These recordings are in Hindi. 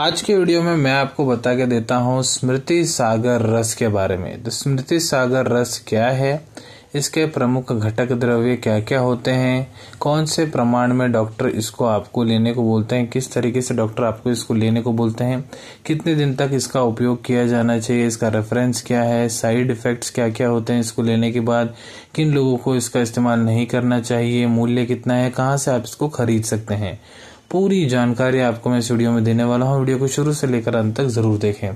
आज के वीडियो में मैं आपको बता के देता हूँ स्मृति सागर रस के बारे में तो स्मृति सागर रस क्या है इसके प्रमुख घटक द्रव्य क्या क्या होते हैं कौन से प्रमाण में डॉक्टर इसको आपको लेने को बोलते हैं किस तरीके से डॉक्टर आपको इसको लेने को बोलते हैं कितने दिन तक इसका उपयोग किया जाना चाहिए इसका रेफरेंस क्या है साइड इफ़ेक्ट्स क्या क्या होते हैं इसको लेने के बाद किन लोगों को इसका इस्तेमाल नहीं करना चाहिए मूल्य कितना है कहाँ से आप इसको खरीद सकते हैं पूरी जानकारी आपको मैं इस वीडियो में देने वाला हूँ वीडियो को शुरू से लेकर अंत तक जरूर देखें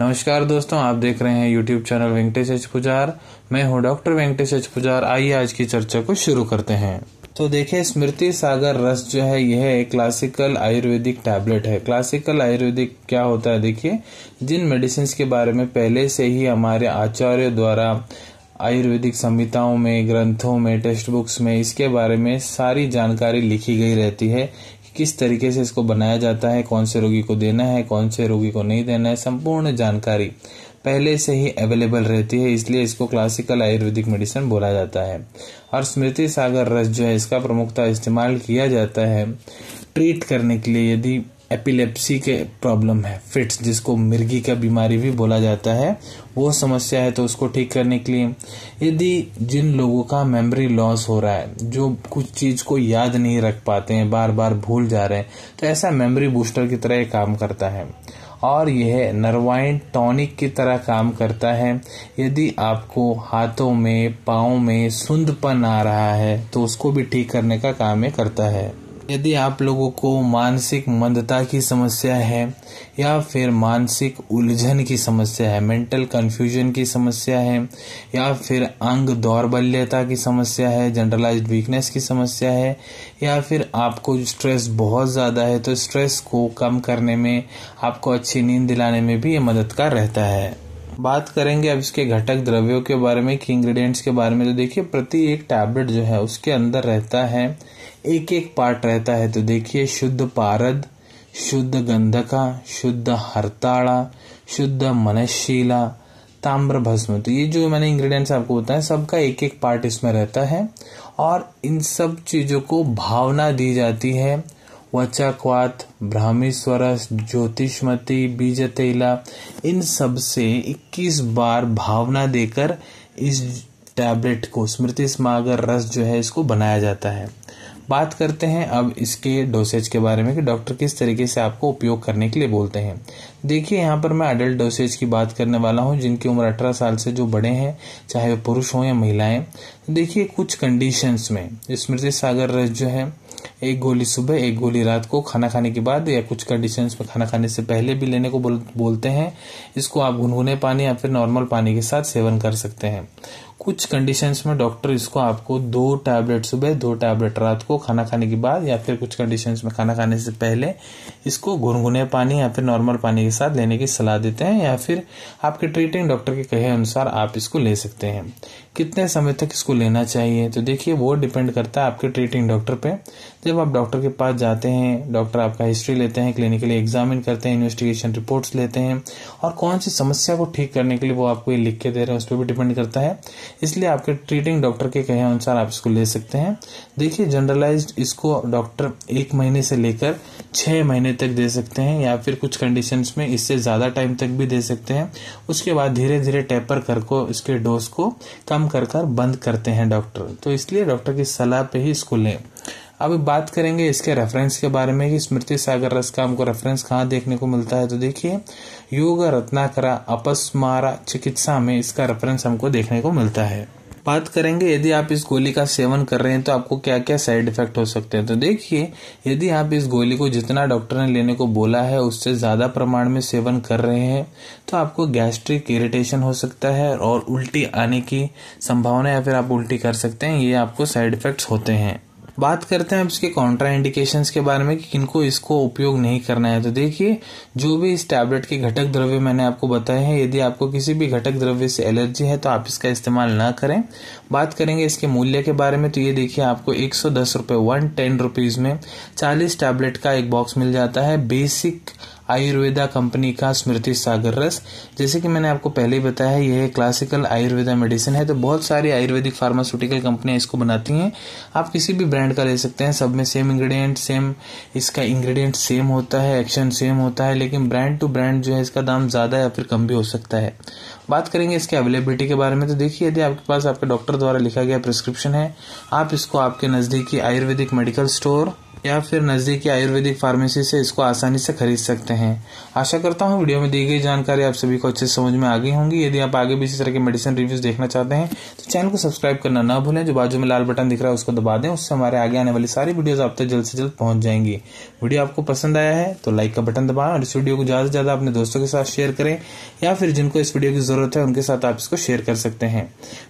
नमस्कार दोस्तों आप देख रहे हैं YouTube channel Venkatesh H Pujar मैं हूँ डॉक्टर वेंकटेश एच पुजार आइए आज की चर्चा को शुरू करते हैं तो देखिये स्मृति सागर रस जो है यह क्लासिकल आयुर्वेदिक टैबलेट है क्लासिकल आयुर्वेदिक क्या होता है देखिए जिन मेडिसिन के बारे में पहले से ही हमारे आचार्य द्वारा आयुर्वेदिक संहिताओं में ग्रंथों में टेक्स्ट बुक्स में इसके बारे में सारी जानकारी लिखी गई रहती है किस तरीके से इसको बनाया जाता है कौन से रोगी को देना है कौन से रोगी को नहीं देना है संपूर्ण जानकारी पहले से ही अवेलेबल रहती है इसलिए इसको क्लासिकल आयुर्वेदिक मेडिसिन बोला जाता है और स्मृति सागर रस जो है इसका प्रमुखता इस्तेमाल किया जाता है ट्रीट करने के लिए यदि एपिलेप्सी के प्रॉब्लम है फिट्स जिसको मिर्गी का बीमारी भी बोला जाता है वो समस्या है तो उसको ठीक करने के लिए यदि जिन लोगों का मेमोरी लॉस हो रहा है जो कुछ चीज़ को याद नहीं रख पाते हैं बार बार भूल जा रहे हैं तो ऐसा मेमोरी बूस्टर की तरह काम करता है और यह नरवाइन टॉनिक की तरह काम करता है यदि आपको हाथों में पाँव में सुंदपन आ रहा है तो उसको भी ठीक करने का काम करता है यदि आप लोगों को मानसिक मंदता की समस्या है या फिर मानसिक उलझन की समस्या है मेंटल कन्फ्यूजन की समस्या है या फिर अंग दौरबल्यता की समस्या है जनरलाइज्ड वीकनेस की समस्या है या फिर आपको स्ट्रेस बहुत ज़्यादा है तो स्ट्रेस को कम करने में आपको अच्छी नींद दिलाने में भी ये मददगार रहता है बात करेंगे अब इसके घटक द्रव्यों के बारे में कि इंग्रेडिएंट्स के बारे में तो देखिए प्रति एक टैबलेट जो है उसके अंदर रहता है एक एक पार्ट रहता है तो देखिए शुद्ध पारद शुद्ध गंधका शुद्ध हरताड़ा शुद्ध मनशीला ताम्र भस्म तो ये जो मैंने इंग्रेडिएंट्स आपको बताया सबका एक एक पार्ट इसमें रहता है और इन सब चीज़ों को भावना दी जाती है वचाक्वात ब्राह्मीस्वरस ज्योतिषमती बीज तेला इन सब से 21 बार भावना देकर इस टैबलेट को स्मृति स्मागर रस जो है इसको बनाया जाता है बात करते हैं अब इसके डोसेज के बारे में कि डॉक्टर किस तरीके से आपको उपयोग करने के लिए बोलते हैं देखिए यहाँ पर मैं अडल्ट डोसेज की बात करने वाला हूँ जिनकी उम्र अठारह साल से जो बड़े हैं चाहे वो पुरुष हों या महिलाएं देखिए कुछ कंडीशंस में स्मृति सागर रस जो है एक गोली सुबह एक गोली रात को खाना खाने के बाद या कुछ कंडीशंस में खाना खाने से पहले भी लेने को बोल, बोलते हैं इसको आप गुनगुने पानी या फिर नॉर्मल पानी के साथ सेवन कर सकते हैं कुछ कंडीशंस में डॉक्टर इसको आपको दो टैबलेट सुबह दो टैबलेट रात को खाना खाने के बाद या फिर कुछ कंडीशंस में खाना खाने से पहले इसको गुनगुने पानी या फिर नॉर्मल पानी के साथ लेने की सलाह देते हैं या फिर आपके ट्रीटिंग डॉक्टर के कहे अनुसार आप इसको ले सकते हैं कितने समय तक इसको लेना चाहिए तो देखिए वो डिपेंड करता है आपके ट्रीटिंग डॉक्टर पे जब आप डॉक्टर के पास जाते हैं डॉक्टर आपका हिस्ट्री लेते हैं क्लिनिकली एग्जामिन करते हैं इन्वेस्टिगेशन रिपोर्ट्स लेते हैं और कौन सी समस्या को ठीक करने के लिए वो आपको ये लिख के दे रहे हैं उस पर भी डिपेंड करता है इसलिए आपके ट्रीटिंग डॉक्टर के कहे अनुसार आप इसको ले सकते हैं देखिए जनरलाइज इसको डॉक्टर एक महीने से लेकर छः महीने तक दे सकते हैं या फिर कुछ कंडीशन में इससे ज़्यादा टाइम तक भी दे सकते हैं उसके बाद धीरे धीरे टेपर कर को इसके डोज को कम कर कर बंद करते हैं डॉक्टर तो इसलिए डॉक्टर की सलाह पे ही इसको लें अब बात करेंगे इसके रेफरेंस के बारे में कि स्मृति सागर रस का हमको रेफरेंस कहाँ देखने को मिलता है तो देखिए योग रत्नाकरा अपस्मारा चिकित्सा में इसका रेफरेंस हमको देखने को मिलता है बात करेंगे यदि आप इस गोली का सेवन कर रहे हैं तो आपको क्या क्या साइड इफेक्ट हो सकते हैं तो देखिए यदि आप इस गोली को जितना डॉक्टर ने लेने को बोला है उससे ज़्यादा प्रमाण में सेवन कर रहे हैं तो आपको गैस्ट्रिक इरिटेशन हो सकता है और उल्टी आने की संभावना या फिर आप उल्टी कर सकते हैं ये आपको साइड इफेक्ट्स होते हैं बात करते हैं अब इसके कॉन्ट्रा इंडिकेशंस के बारे में कि किनको इसको उपयोग नहीं करना है तो देखिए जो भी इस टैबलेट के घटक द्रव्य मैंने आपको बताए हैं यदि आपको किसी भी घटक द्रव्य से एलर्जी है तो आप इसका इस्तेमाल ना करें बात करेंगे इसके मूल्य के बारे में तो ये देखिए आपको एक सौ दस रुपये वन टेन रुपीज़ में चालीस टैबलेट का एक बॉक्स मिल जाता है बेसिक आयुर्वेदा कंपनी का स्मृति सागर रस जैसे कि मैंने आपको पहले ही बताया है यह क्लासिकल आयुर्वेदा मेडिसिन है तो बहुत सारी आयुर्वेदिक फार्मास्यूटिकल कंपनियां इसको बनाती हैं आप किसी भी ब्रांड का ले सकते हैं सब में सेम इंग्रेडिएंट सेम इसका इंग्रेडिएंट सेम होता है एक्शन सेम होता है लेकिन ब्रांड टू ब्रांड जो है इसका दाम ज़्यादा या फिर कम भी हो सकता है बात करेंगे इसके अवेलेबिलिटी के बारे में तो देखिए यदि आपके पास आपके डॉक्टर द्वारा लिखा गया प्रिस्क्रिप्शन है आप इसको आपके नज़दीकी आयुर्वेदिक मेडिकल स्टोर या फिर नज़दीकी आयुर्वेदिक फार्मेसी से इसको आसानी से खरीद सकते हैं आशा करता हूँ वीडियो में दी गई जानकारी आप सभी को अच्छे समझ में आ गई होंगी यदि आप आगे भी इसी तरह के मेडिसिन रिव्यूज़ देखना चाहते हैं तो चैनल को सब्सक्राइब करना ना भूलें जो बाजू में लाल बटन दिख रहा है उसको दबा दें उससे हमारे आगे आने वाली सारी वीडियोज़ आप तक जल्द से जल्द पहुँच जाएंगी वीडियो आपको पसंद आया है तो लाइक का बटन दबाएं और इस वीडियो को ज़्यादा से ज़्यादा अपने दोस्तों के साथ शेयर करें या फिर जिनको इस वीडियो की ज़रूरत है उनके साथ आप इसको शेयर कर सकते हैं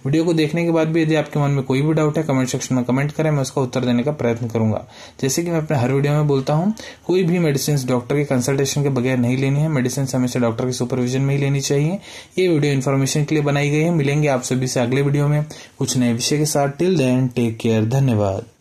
वीडियो को देखने के बाद भी यदि आपके मन में कोई भी डाउट है कमेंट सेक्शन में कमेंट करें मैं उसका उत्तर देने का प्रयत्न करूंगा जैसे जैसे कि मैं अपने हर वीडियो में बोलता हूँ कोई भी मेडिसिन डॉक्टर के कंसल्टेशन के बगैर नहीं लेनी है मेडिसिन हमेशा डॉक्टर के सुपरविजन में ही लेनी चाहिए ये वीडियो इन्फॉर्मेशन के लिए बनाई गई है मिलेंगे आप सभी से अगले वीडियो में कुछ नए विषय के साथ टिल देन टेक केयर धन्यवाद